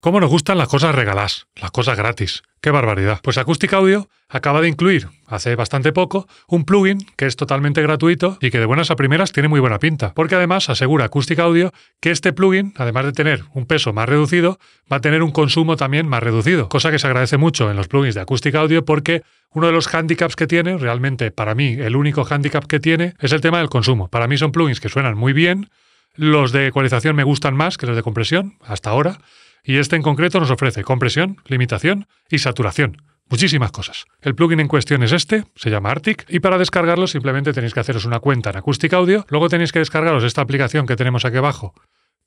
¿Cómo nos gustan las cosas regaladas, las cosas gratis? ¡Qué barbaridad! Pues Acoustic Audio acaba de incluir, hace bastante poco, un plugin que es totalmente gratuito y que de buenas a primeras tiene muy buena pinta, porque además asegura Acoustic Audio que este plugin, además de tener un peso más reducido, va a tener un consumo también más reducido, cosa que se agradece mucho en los plugins de Acoustic Audio porque uno de los hándicaps que tiene, realmente para mí el único hándicap que tiene, es el tema del consumo. Para mí son plugins que suenan muy bien, los de ecualización me gustan más que los de compresión, hasta ahora, y este en concreto nos ofrece compresión, limitación y saturación. Muchísimas cosas. El plugin en cuestión es este, se llama Arctic, y para descargarlo simplemente tenéis que haceros una cuenta en Acoustic Audio, luego tenéis que descargaros esta aplicación que tenemos aquí abajo,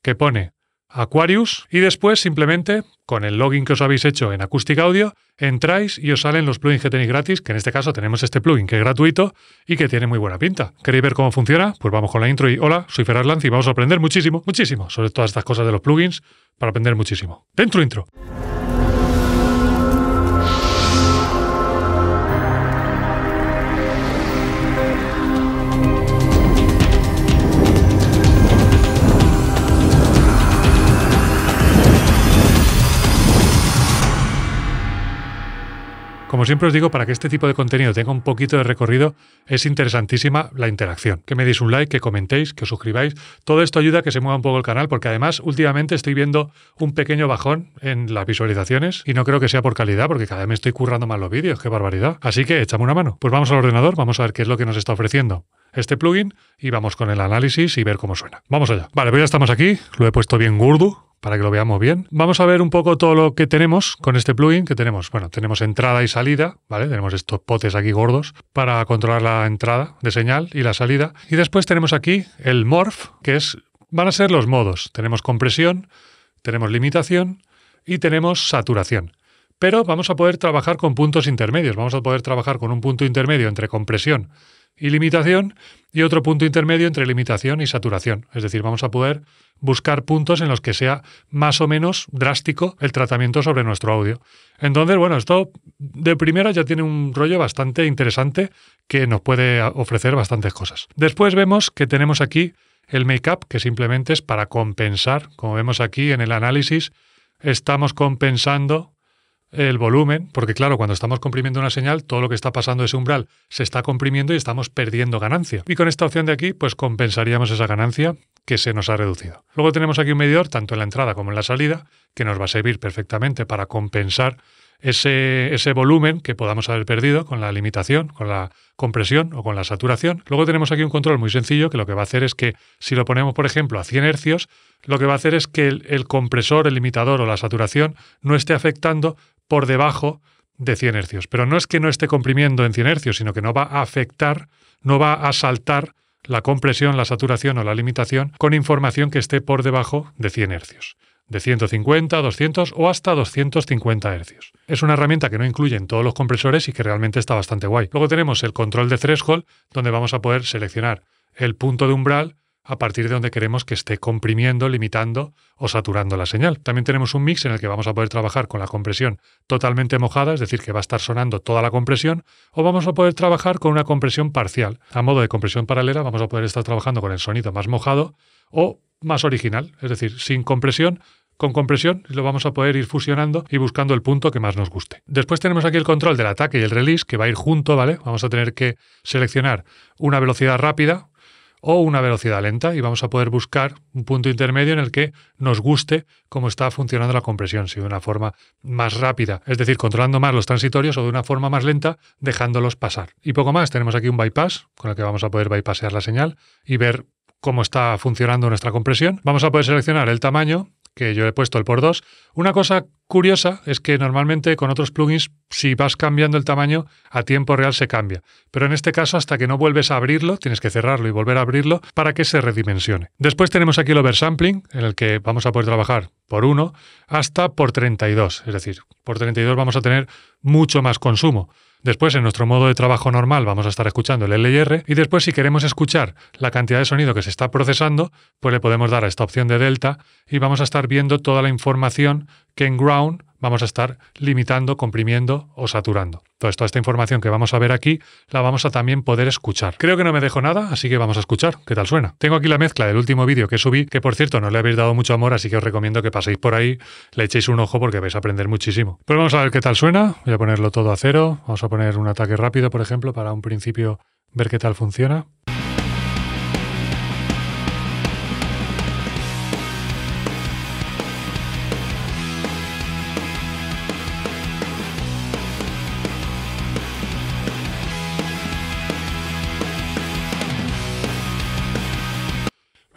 que pone Aquarius y después simplemente con el login que os habéis hecho en Acoustic Audio entráis y os salen los plugins que tenéis gratis, que en este caso tenemos este plugin que es gratuito y que tiene muy buena pinta. ¿Queréis ver cómo funciona? Pues vamos con la intro y hola, soy Ferrar Lance y vamos a aprender muchísimo, muchísimo sobre todas estas cosas de los plugins para aprender muchísimo. Dentro intro. Como siempre os digo, para que este tipo de contenido tenga un poquito de recorrido, es interesantísima la interacción. Que me deis un like, que comentéis, que os suscribáis. Todo esto ayuda a que se mueva un poco el canal, porque además últimamente estoy viendo un pequeño bajón en las visualizaciones y no creo que sea por calidad, porque cada vez me estoy currando más los vídeos. ¡Qué barbaridad! Así que échame una mano. Pues vamos al ordenador, vamos a ver qué es lo que nos está ofreciendo este plugin y vamos con el análisis y ver cómo suena. Vamos allá. Vale, pues ya estamos aquí. Lo he puesto bien gordo para que lo veamos bien. Vamos a ver un poco todo lo que tenemos con este plugin que tenemos. Bueno, tenemos entrada y salida, ¿vale? Tenemos estos potes aquí gordos para controlar la entrada de señal y la salida. Y después tenemos aquí el morph, que es van a ser los modos. Tenemos compresión, tenemos limitación y tenemos saturación. Pero vamos a poder trabajar con puntos intermedios. Vamos a poder trabajar con un punto intermedio entre compresión y limitación y otro punto intermedio entre limitación y saturación. Es decir, vamos a poder buscar puntos en los que sea más o menos drástico el tratamiento sobre nuestro audio. Entonces, bueno, esto de primera ya tiene un rollo bastante interesante que nos puede ofrecer bastantes cosas. Después vemos que tenemos aquí el make-up, que simplemente es para compensar, como vemos aquí en el análisis, estamos compensando el volumen, porque claro, cuando estamos comprimiendo una señal, todo lo que está pasando ese umbral se está comprimiendo y estamos perdiendo ganancia. Y con esta opción de aquí, pues compensaríamos esa ganancia que se nos ha reducido. Luego tenemos aquí un medidor, tanto en la entrada como en la salida, que nos va a servir perfectamente para compensar ese, ese, volumen que podamos haber perdido con la limitación, con la compresión o con la saturación. Luego tenemos aquí un control muy sencillo que lo que va a hacer es que si lo ponemos, por ejemplo, a 100 hercios, lo que va a hacer es que el compresor, el limitador o la saturación no esté afectando por debajo de 100 hercios. Pero no es que no esté comprimiendo en 100 hercios, sino que no va a afectar, no va a saltar la compresión, la saturación o la limitación con información que esté por debajo de 100 hercios de 150, 200 o hasta 250 hercios. Es una herramienta que no incluye en todos los compresores y que realmente está bastante guay. Luego tenemos el control de threshold, donde vamos a poder seleccionar el punto de umbral a partir de donde queremos que esté comprimiendo, limitando o saturando la señal. También tenemos un mix en el que vamos a poder trabajar con la compresión totalmente mojada, es decir, que va a estar sonando toda la compresión, o vamos a poder trabajar con una compresión parcial. A modo de compresión paralela vamos a poder estar trabajando con el sonido más mojado o más original, es decir, sin compresión, con compresión lo vamos a poder ir fusionando y buscando el punto que más nos guste. Después tenemos aquí el control del ataque y el release que va a ir junto, ¿vale? Vamos a tener que seleccionar una velocidad rápida, o una velocidad lenta y vamos a poder buscar un punto intermedio en el que nos guste cómo está funcionando la compresión, si de una forma más rápida, es decir, controlando más los transitorios o de una forma más lenta, dejándolos pasar. Y poco más, tenemos aquí un bypass con el que vamos a poder bypassear la señal y ver cómo está funcionando nuestra compresión. Vamos a poder seleccionar el tamaño que yo he puesto el por 2. Una cosa curiosa es que normalmente con otros plugins, si vas cambiando el tamaño, a tiempo real se cambia. Pero en este caso, hasta que no vuelves a abrirlo, tienes que cerrarlo y volver a abrirlo para que se redimensione. Después tenemos aquí el oversampling, en el que vamos a poder trabajar por 1 hasta por 32. Es decir, por 32 vamos a tener mucho más consumo. Después, en nuestro modo de trabajo normal, vamos a estar escuchando el LIR. y después, si queremos escuchar la cantidad de sonido que se está procesando, pues le podemos dar a esta opción de delta y vamos a estar viendo toda la información que en ground vamos a estar limitando, comprimiendo o saturando. Entonces, toda esta información que vamos a ver aquí la vamos a también poder escuchar. Creo que no me dejo nada, así que vamos a escuchar. ¿Qué tal suena? Tengo aquí la mezcla del último vídeo que subí, que por cierto no le habéis dado mucho amor, así que os recomiendo que paséis por ahí, le echéis un ojo porque vais a aprender muchísimo. Pero pues vamos a ver qué tal suena. Voy a ponerlo todo a cero. Vamos a poner un ataque rápido, por ejemplo, para un principio ver qué tal funciona.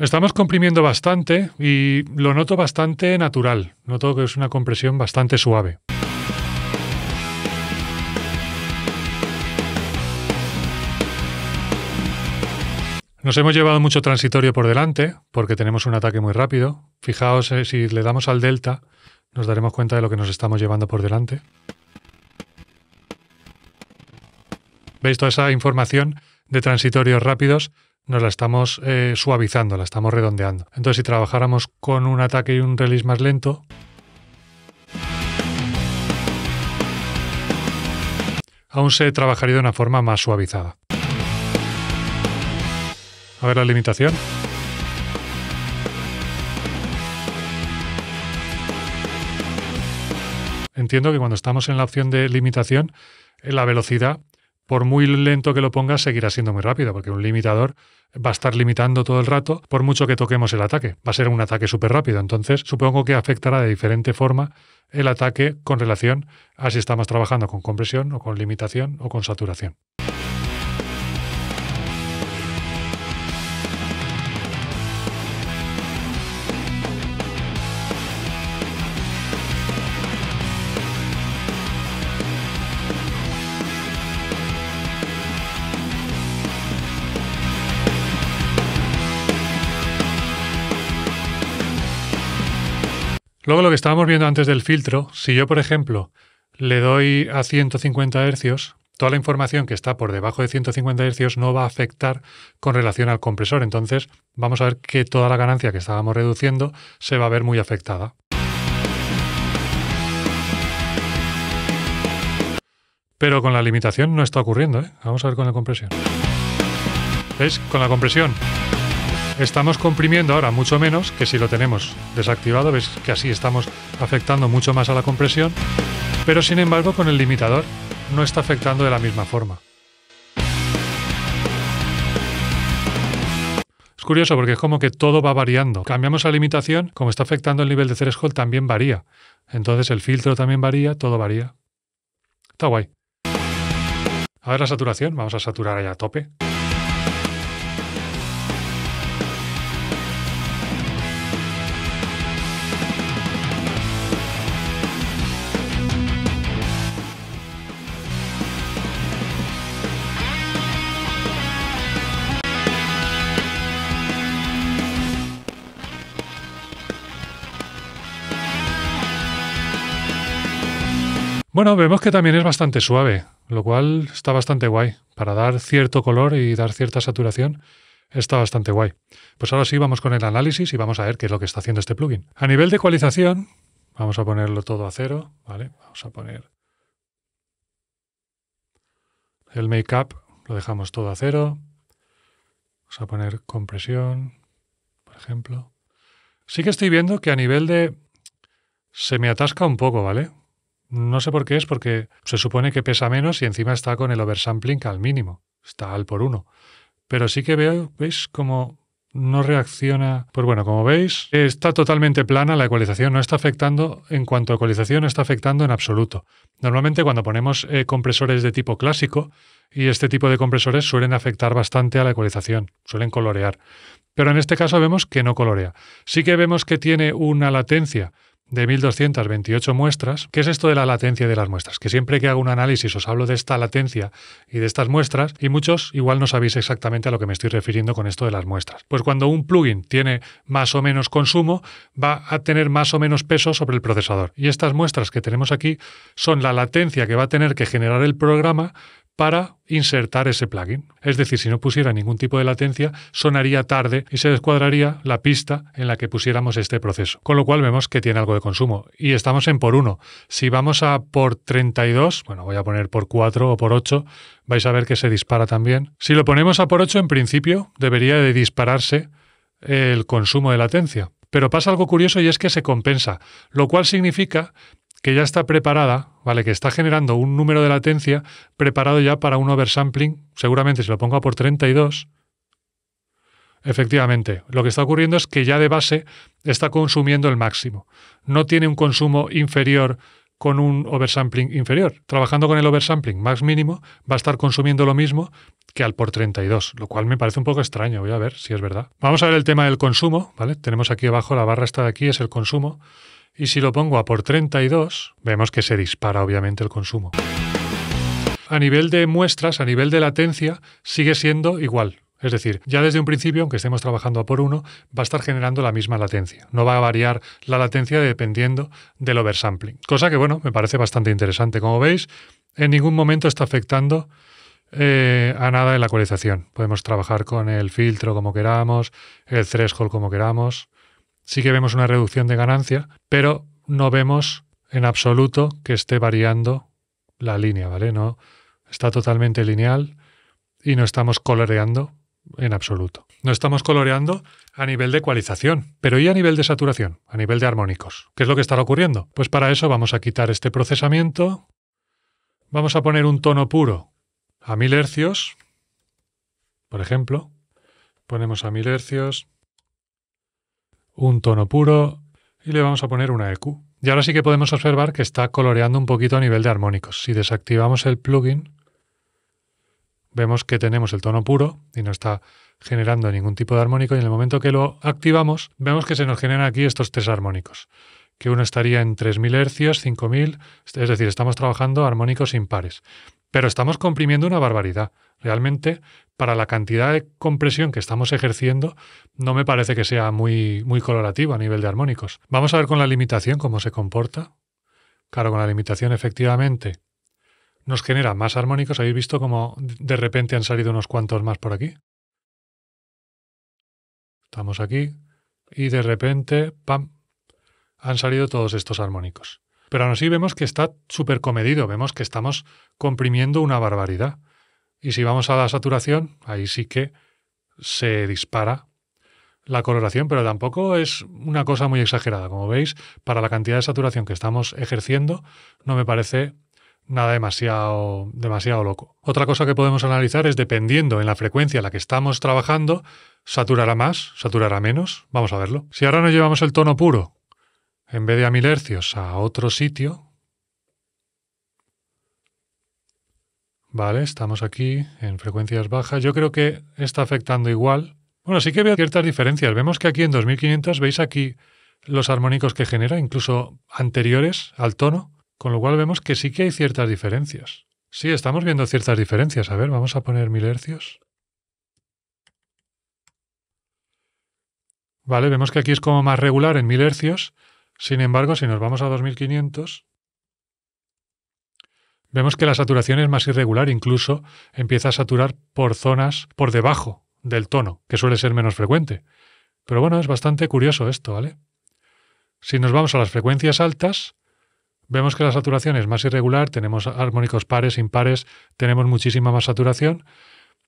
Estamos comprimiendo bastante y lo noto bastante natural. Noto que es una compresión bastante suave. Nos hemos llevado mucho transitorio por delante porque tenemos un ataque muy rápido. Fijaos, eh, si le damos al delta, nos daremos cuenta de lo que nos estamos llevando por delante. ¿Veis toda esa información de transitorios rápidos nos la estamos eh, suavizando, la estamos redondeando. Entonces, si trabajáramos con un ataque y un release más lento, aún se trabajaría de una forma más suavizada. A ver la limitación. Entiendo que cuando estamos en la opción de limitación, eh, la velocidad por muy lento que lo pongas, seguirá siendo muy rápido, porque un limitador va a estar limitando todo el rato, por mucho que toquemos el ataque. Va a ser un ataque súper rápido. Entonces, supongo que afectará de diferente forma el ataque con relación a si estamos trabajando con compresión o con limitación o con saturación. Luego lo que estábamos viendo antes del filtro, si yo, por ejemplo, le doy a 150 hercios, toda la información que está por debajo de 150 Hz no va a afectar con relación al compresor. Entonces, vamos a ver que toda la ganancia que estábamos reduciendo se va a ver muy afectada. Pero con la limitación no está ocurriendo. ¿eh? Vamos a ver con la compresión. ¿Veis? Con la compresión Estamos comprimiendo ahora mucho menos que si lo tenemos desactivado, ves que así estamos afectando mucho más a la compresión, pero sin embargo con el limitador no está afectando de la misma forma. Es curioso porque es como que todo va variando. Cambiamos la limitación, como está afectando el nivel de threshold también varía. Entonces el filtro también varía, todo varía. Está guay. A ver la saturación, vamos a saturar allá a tope. Bueno, vemos que también es bastante suave, lo cual está bastante guay. Para dar cierto color y dar cierta saturación, está bastante guay. Pues ahora sí vamos con el análisis y vamos a ver qué es lo que está haciendo este plugin. A nivel de ecualización, vamos a ponerlo todo a cero, ¿vale? Vamos a poner el make-up, lo dejamos todo a cero. Vamos a poner compresión, por ejemplo. Sí que estoy viendo que a nivel de... Se me atasca un poco, ¿vale? No sé por qué es, porque se supone que pesa menos y encima está con el oversampling al mínimo, está al por uno. Pero sí que veo, ¿veis? cómo no reacciona. Pues bueno, como veis, está totalmente plana la ecualización, no está afectando, en cuanto a ecualización, no está afectando en absoluto. Normalmente cuando ponemos eh, compresores de tipo clásico, y este tipo de compresores suelen afectar bastante a la ecualización, suelen colorear. Pero en este caso vemos que no colorea. Sí que vemos que tiene una latencia de 1.228 muestras. ¿Qué es esto de la latencia de las muestras? Que siempre que hago un análisis os hablo de esta latencia y de estas muestras y muchos igual no sabéis exactamente a lo que me estoy refiriendo con esto de las muestras. Pues cuando un plugin tiene más o menos consumo va a tener más o menos peso sobre el procesador. Y estas muestras que tenemos aquí son la latencia que va a tener que generar el programa para insertar ese plugin. Es decir, si no pusiera ningún tipo de latencia, sonaría tarde y se descuadraría la pista en la que pusiéramos este proceso. Con lo cual vemos que tiene algo de consumo. Y estamos en por 1. Si vamos a por 32, bueno, voy a poner por 4 o por 8, vais a ver que se dispara también. Si lo ponemos a por 8, en principio debería de dispararse el consumo de latencia. Pero pasa algo curioso y es que se compensa, lo cual significa que ya está preparada, ¿vale? Que está generando un número de latencia preparado ya para un oversampling. Seguramente si lo pongo a por 32, Efectivamente, lo que está ocurriendo es que ya de base está consumiendo el máximo. No tiene un consumo inferior con un oversampling inferior. Trabajando con el oversampling más mínimo, va a estar consumiendo lo mismo que al por 32, lo cual me parece un poco extraño. Voy a ver si es verdad. Vamos a ver el tema del consumo, ¿vale? Tenemos aquí abajo la barra esta de aquí, es el consumo. Y si lo pongo a por 32, vemos que se dispara obviamente el consumo. A nivel de muestras, a nivel de latencia, sigue siendo igual. Es decir, ya desde un principio, aunque estemos trabajando a por uno, va a estar generando la misma latencia. No va a variar la latencia dependiendo del oversampling. Cosa que, bueno, me parece bastante interesante. Como veis, en ningún momento está afectando eh, a nada en la ecualización. Podemos trabajar con el filtro como queramos, el threshold como queramos. Sí que vemos una reducción de ganancia, pero no vemos en absoluto que esté variando la línea, ¿vale? No está totalmente lineal y no estamos coloreando en absoluto. No estamos coloreando a nivel de ecualización, pero ¿y a nivel de saturación? A nivel de armónicos. ¿Qué es lo que está ocurriendo? Pues para eso vamos a quitar este procesamiento, vamos a poner un tono puro a 1000 hercios, por ejemplo. Ponemos a 1000 hercios, un tono puro y le vamos a poner una EQ. Y ahora sí que podemos observar que está coloreando un poquito a nivel de armónicos. Si desactivamos el plugin, vemos que tenemos el tono puro y no está generando ningún tipo de armónico y en el momento que lo activamos vemos que se nos generan aquí estos tres armónicos, que uno estaría en 3.000 hercios, 5.000, es decir, estamos trabajando armónicos impares, pero estamos comprimiendo una barbaridad. Realmente, para la cantidad de compresión que estamos ejerciendo, no me parece que sea muy, muy colorativo a nivel de armónicos. Vamos a ver con la limitación cómo se comporta. Claro, con la limitación efectivamente nos genera más armónicos. ¿Habéis visto cómo de repente han salido unos cuantos más por aquí? Estamos aquí y de repente, ¡pam!, han salido todos estos armónicos. Pero aún así vemos que está súper comedido, vemos que estamos comprimiendo una barbaridad. Y si vamos a la saturación, ahí sí que se dispara la coloración, pero tampoco es una cosa muy exagerada. Como veis, para la cantidad de saturación que estamos ejerciendo, no me parece nada demasiado, demasiado loco. Otra cosa que podemos analizar es dependiendo en la frecuencia a la que estamos trabajando, saturará más, saturará menos, vamos a verlo. Si ahora nos llevamos el tono puro, en vez de a mil hercios, a otro sitio, vale, estamos aquí en frecuencias bajas, yo creo que está afectando igual. Bueno, sí que veo ciertas diferencias. Vemos que aquí en 2500 veis aquí los armónicos que genera, incluso anteriores al tono. Con lo cual vemos que sí que hay ciertas diferencias. Sí, estamos viendo ciertas diferencias. A ver, vamos a poner 1000 hercios. Vale, vemos que aquí es como más regular en 1000 hercios. Sin embargo, si nos vamos a 2500, vemos que la saturación es más irregular, incluso empieza a saturar por zonas por debajo del tono, que suele ser menos frecuente. Pero bueno, es bastante curioso esto, ¿vale? Si nos vamos a las frecuencias altas, Vemos que la saturación es más irregular, tenemos armónicos pares, impares, tenemos muchísima más saturación.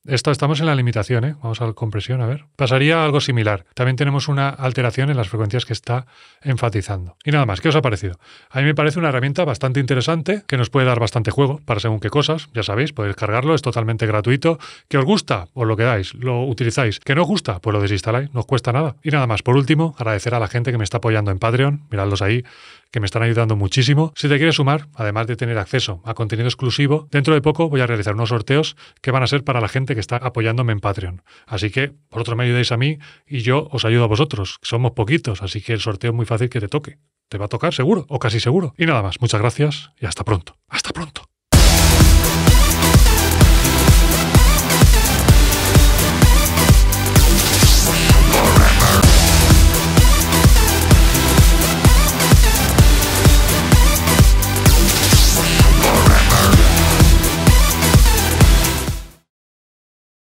Esto, estamos en la limitación, ¿eh? Vamos a la compresión, a ver. Pasaría algo similar. También tenemos una alteración en las frecuencias que está enfatizando. Y nada más, ¿qué os ha parecido? A mí me parece una herramienta bastante interesante que nos puede dar bastante juego para según qué cosas. Ya sabéis, podéis cargarlo, es totalmente gratuito. ¿Que os gusta? Os lo quedáis, lo utilizáis. ¿Que no os gusta? Pues lo desinstaláis, no os cuesta nada. Y nada más, por último, agradecer a la gente que me está apoyando en Patreon. Miradlos ahí, me están ayudando muchísimo. Si te quieres sumar, además de tener acceso a contenido exclusivo, dentro de poco voy a realizar unos sorteos que van a ser para la gente que está apoyándome en Patreon. Así que por otro me ayudéis a mí y yo os ayudo a vosotros. Somos poquitos, así que el sorteo es muy fácil que te toque. Te va a tocar seguro, o casi seguro. Y nada más, muchas gracias y hasta pronto. Hasta pronto.